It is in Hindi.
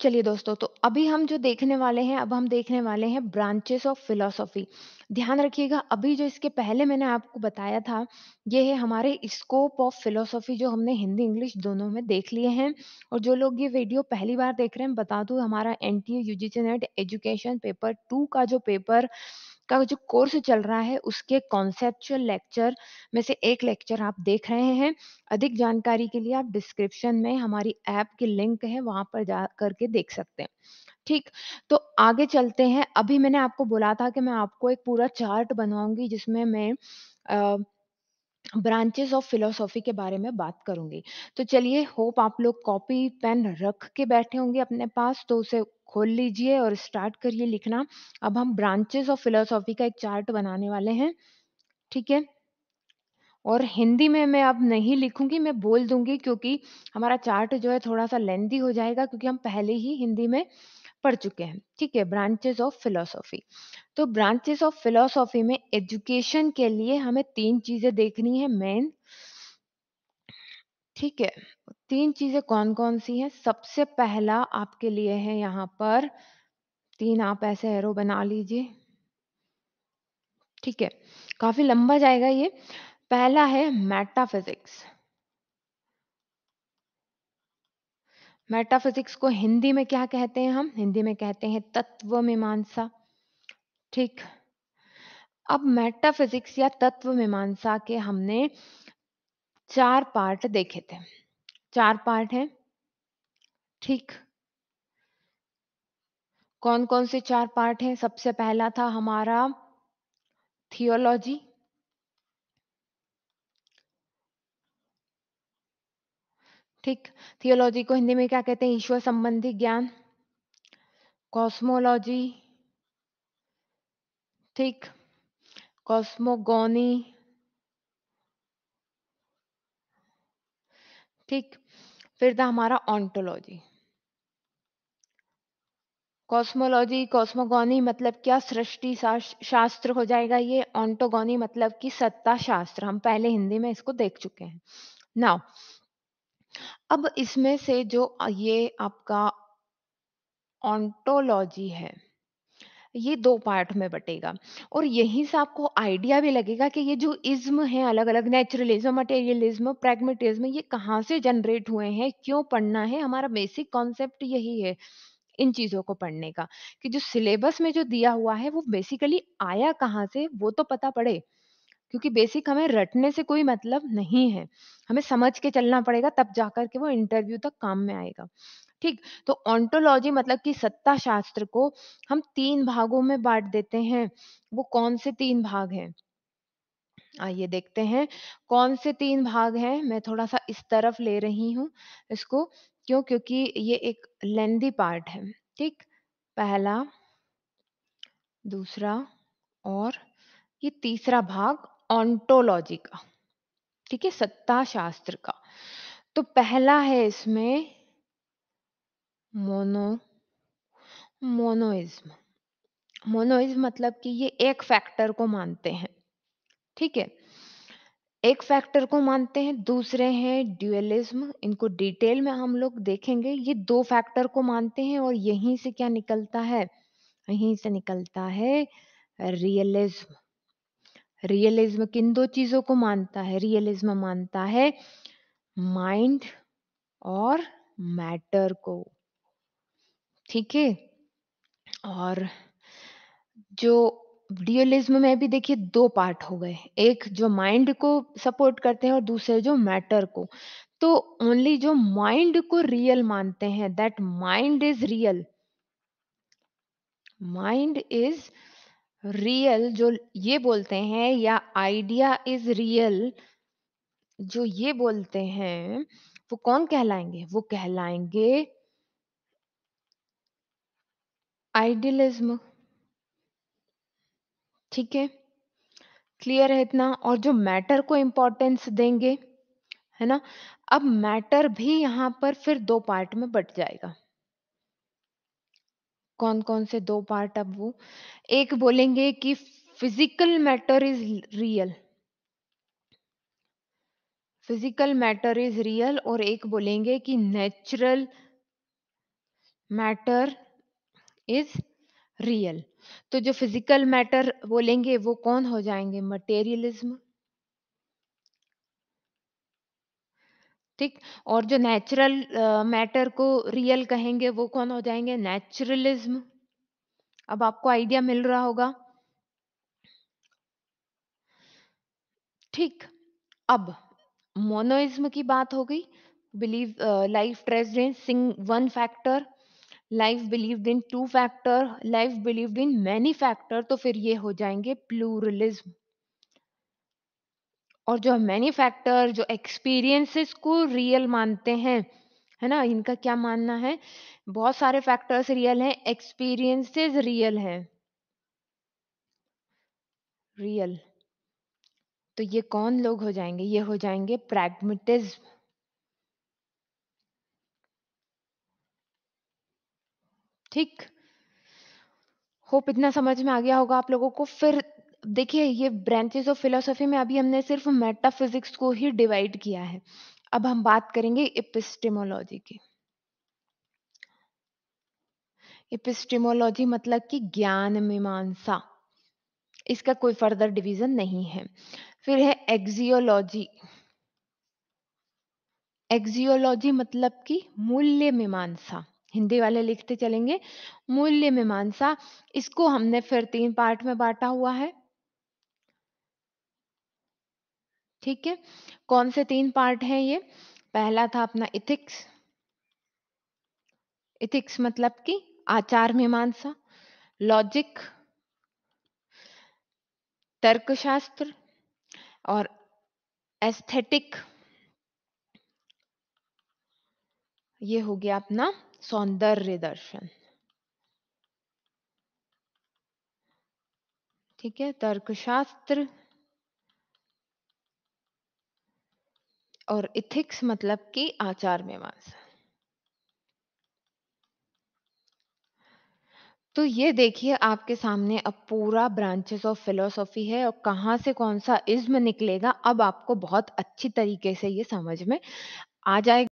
चलिए दोस्तों तो अभी हम जो देखने वाले हैं अब हम देखने वाले हैं ब्रांचेस ऑफ फिलोसॉफी ध्यान रखिएगा अभी जो इसके पहले मैंने आपको बताया था ये है हमारे स्कोप ऑफ फिलोसॉफी जो हमने हिंदी इंग्लिश दोनों में देख लिए हैं और जो लोग ये वीडियो पहली बार देख रहे हैं बता दू हमारा N T U G NET education paper two का जो पेपर का जो कोर्स चल रहा है उसके कॉन्सेप्चुअल लेक्चर में से एक लेक्चर आप देख रहे हैं अधिक जानकारी के लिए आप डिस्क्रिप्शन में हमारी ऐप की लिंक है वहां पर जा करके देख सकते हैं ठीक तो आगे चलते हैं अभी मैंने आपको बोला था कि मैं आपको एक पूरा चार्ट बनवाऊंगी जिसमें मैं आ, ब्रांचेस ऑफ फिलोसॉफी के बारे में बात करूंगी तो चलिए होप आप लोग कॉपी पेन रख के बैठे होंगे अपने पास तो उसे खोल लीजिए और स्टार्ट करिए लिखना अब हम ब्रांचेस ऑफ फिलोसॉफी का एक चार्ट बनाने वाले हैं ठीक है और हिंदी में मैं अब नहीं लिखूंगी मैं बोल दूंगी क्योंकि हमारा चार्ट जो है थोड़ा सा लेंदी हो जाएगा क्योंकि हम पहले ही हिंदी में पढ़ चुके हैं ठीक है ब्रांचेस ऑफ फिलोसॉफी तो ब्रांचेस ऑफ फिलोसॉफी में एजुकेशन के लिए हमें तीन चीजें देखनी है मेन ठीक है, तीन चीज़ें कौन-कौन सी हैं? सबसे पहला आपके लिए है यहाँ पर तीन आप ऐसे एरो बना लीजिए। ठीक है, काफ़ी लंबा जाएगा ये। पहला है मेटाफ़िज़िक्स। मेटाफ़िज़िक्स को हिंदी में क्या कहते हैं हम? हिंदी में कहते हैं तत्व मीमांसा ठीक। अब मेटाफ़िज़िक्स या तत्व मीमांसा के हमने चार पार्ट देखे थे चार पार्ट हैं ठीक कौन कौन से चार पार्ट हैं सबसे पहला था हमारा थियोलॉजी ठीक थियोलॉजी को हिंदी में क्या कहते हैं ईश्वर संबंधी ज्ञान कॉस्मोलॉजी ठीक कॉस्मोगोनी ठीक फिर था हमारा ऑन्टोलॉजी कॉस्मोलॉजी कॉस्मोगोनी मतलब क्या सृष्टि शास्त्र हो जाएगा ये ऑन्टोगोनी मतलब कि सत्ता शास्त्र हम पहले हिंदी में इसको देख चुके हैं नाउ अब इसमें से जो ये आपका ऑन्टोलॉजी है ये दो पार्ट में बटेगा और यहीं से आपको आइडिया भी लगेगा कि ये जो इज्म है अलग अलग नेचुरलिज्म मटेरियलिज्म प्रेगमेटिज्म ये कहाँ से जनरेट हुए हैं क्यों पढ़ना है हमारा बेसिक कॉन्सेप्ट यही है इन चीजों को पढ़ने का कि जो सिलेबस में जो दिया हुआ है वो बेसिकली आया कहाँ से वो तो पता पड़े क्योंकि बेसिक हमें रटने से कोई मतलब नहीं है हमें समझ के चलना पड़ेगा तब जाकर के वो इंटरव्यू तक काम में आएगा ठीक तो ऑन्टोलॉजी मतलब कि सत्ता शास्त्र को हम तीन भागों में बांट देते हैं वो कौन से तीन भाग हैं आइए देखते हैं कौन से तीन भाग हैं मैं थोड़ा सा इस तरफ ले रही हूं इसको क्यों क्योंकि ये एक लेंदी पार्ट है ठीक पहला दूसरा और ये तीसरा भाग ऑन्टोलॉजी का ठीक है सत्ता शास्त्र का तो पहला है इसमें मोनो मोनोइज्म मोनोइज्म मतलब कि ये एक फैक्टर को मानते हैं ठीक है एक फैक्टर को मानते हैं दूसरे हैं ड्यूएलिज्म इनको डिटेल में हम लोग देखेंगे ये दो फैक्टर को मानते हैं और यहीं से क्या निकलता है यहीं से निकलता है रियलिज्म रियलिज्म किन दो चीजों को मानता है रियलिज्म मानता है माइंड और मैटर को ठीक है और जो रियलिज्म में भी देखिए दो पार्ट हो गए एक जो माइंड को सपोर्ट करते हैं और दूसरे जो मैटर को तो ओनली जो माइंड को रियल मानते हैं that mind is real mind is real जो ये बोलते हैं या आइडिया इज रियल जो ये बोलते हैं वो कौन कहलाएंगे वो कहलाएंगे आइडियलिज्म ठीक है क्लियर है इतना और जो मैटर को इंपॉर्टेंस देंगे है ना अब मैटर भी यहां पर फिर दो पार्ट में बट जाएगा कौन कौन से दो पार्ट अब वो एक बोलेंगे कि physical matter is real physical matter is real और एक बोलेंगे कि नेचुरल मैटर इज रियल तो जो फिजिकल मैटर बोलेंगे वो कौन हो जाएंगे मटेरियलिज्म ठीक और जो नेचुरल मैटर uh, को रियल कहेंगे वो कौन हो जाएंगे नेचुरलिज्म अब आपको आइडिया मिल रहा होगा ठीक अब मोनोइज्म की बात हो गई believe life traced sing one factor life believe in two factor life believe in many factor तो फिर ये हो जाएंगे प्लूरलिज्म और जो मैनी फैक्टर जो एक्सपीरियंसेस को रियल मानते हैं है ना इनका क्या मानना है बहुत सारे फैक्टर्स रियल हैं एक्सपीरियंसेस रियल हैं रियल तो ये कौन लोग हो जाएंगे ये हो जाएंगे प्रैग्मेटिज्म ठीक। होप इतना समझ में आ गया होगा आप लोगों को। फिर देखिए ये ब्रांचेस ऑफ फिलोसफी में अभी हमने सिर्फ़ मेटाफ़िज़िक्स को ही डिवाइड किया है। अब हम बात करेंगे इपिस्टेमोलॉजी की। इपिस्टेमोलॉजी मतलब कि ज्ञान मीमांसा। इसका कोई फ़र्दर डिवीज़न नहीं है। फिर है एक्जियोलॉजी एक्जियोलॉजी मतलब कि मूल्य मीमांसा। हिंदी वाले लिखते चलेंगे मूल्य मीमांसा इसको हमने फिर तीन पार्ट में बांटा हुआ है ठीक है कौन से तीन पार्ट है ये पहला था अपना इथिक्स इथिक्स मतलब कि आचार मीमांसा लॉजिक तर्कशास्त्र और एस्थेटिक ये हो गया अपना सौंदर्य दर्शन ठीक है तर्कशास्त्र और इथिक्स मतलब कि आचार मीमांसा तो ये देखिए आपके सामने अब पूरा ब्रांचेस ऑफ फिलोसॉफी है और कहां से कौन सा इज्म निकलेगा अब आपको बहुत अच्छी तरीके से ये समझ में आ जाएगा